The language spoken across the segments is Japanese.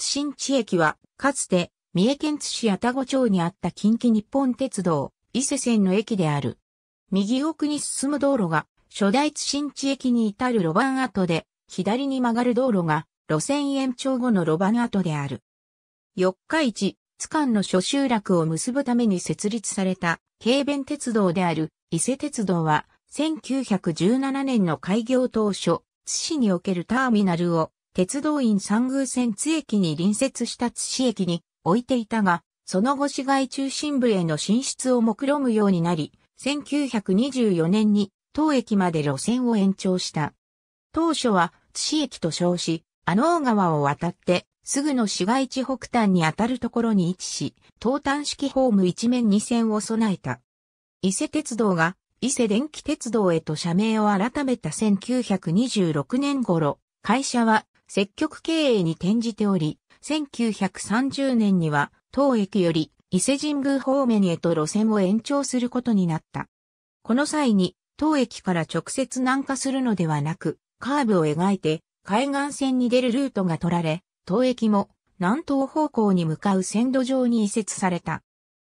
津新地駅は、かつて、三重県津市田子町にあった近畿日本鉄道、伊勢線の駅である。右奥に進む道路が、初代津新地駅に至る路盤跡で、左に曲がる道路が、路線延長後の路盤跡である。四日市、津間の諸集落を結ぶために設立された、軽便鉄道である、伊勢鉄道は、1917年の開業当初、津市におけるターミナルを鉄道院三宮線津駅に隣接した津市駅に置いていたが、その後市街中心部への進出を目論むようになり、1924年に当駅まで路線を延長した。当初は津市駅と称し、阿の川を渡ってすぐの市街地北端にあたるところに位置し、東端式ホーム一面二線を備えた。伊勢鉄道が伊勢電気鉄道へと社名を改めた1926年頃、会社は積極経営に転じており、1930年には当駅より伊勢神宮方面へと路線を延長することになった。この際に当駅から直接南下するのではなく、カーブを描いて海岸線に出るルートが取られ、当駅も南東方向に向かう線路上に移設された。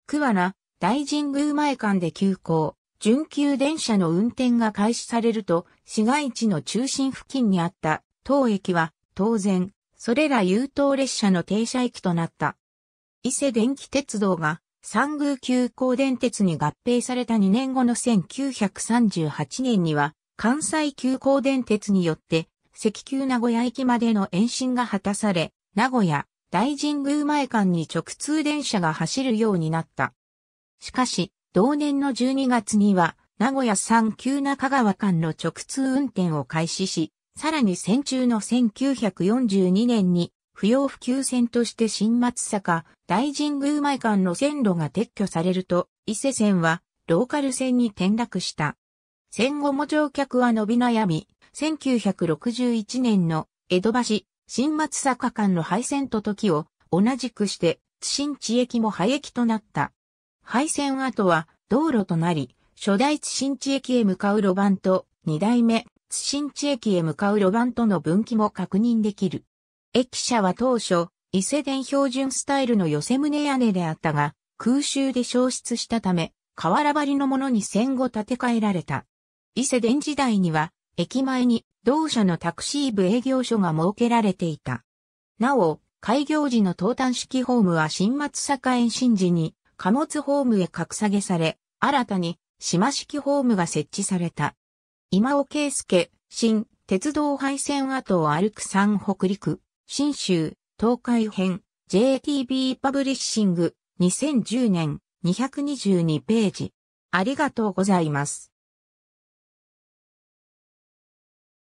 桑名、大神宮前間で急行、準急電車の運転が開始されると、市街地の中心付近にあった当駅は当然、それら優等列車の停車駅となった。伊勢電気鉄道が三宮急行電鉄に合併された2年後の1938年には、関西急行電鉄によって、石急名古屋駅までの延伸が果たされ、名古屋、大神宮前間に直通電車が走るようになった。しかし、同年の12月には、名古屋三急中川間の直通運転を開始し、さらに戦中の1942年に不要不急線として新松坂大神宮前間の線路が撤去されると、伊勢線はローカル線に転落した。戦後も乗客は伸び悩み、1961年の江戸橋、新松坂間の廃線と時を同じくして、津新地駅も廃駅となった。廃線跡は道路となり、初代津新地駅へ向かう路盤と二代目新地駅へ向かう路盤との分岐も確認できる。駅舎は当初、伊勢電標準スタイルの寄せ棟屋根であったが、空襲で消失したため、瓦張りのものに戦後建て替えられた。伊勢電時代には、駅前に同社のタクシー部営業所が設けられていた。なお、開業時の東端式ホームは新松坂延伸時に貨物ホームへ格下げされ、新たに島式ホームが設置された。今尾圭介、新、鉄道廃線跡を歩く三北陸、新州、東海編、JTB パブリッシング、2010年、222ページ。ありがとうございます。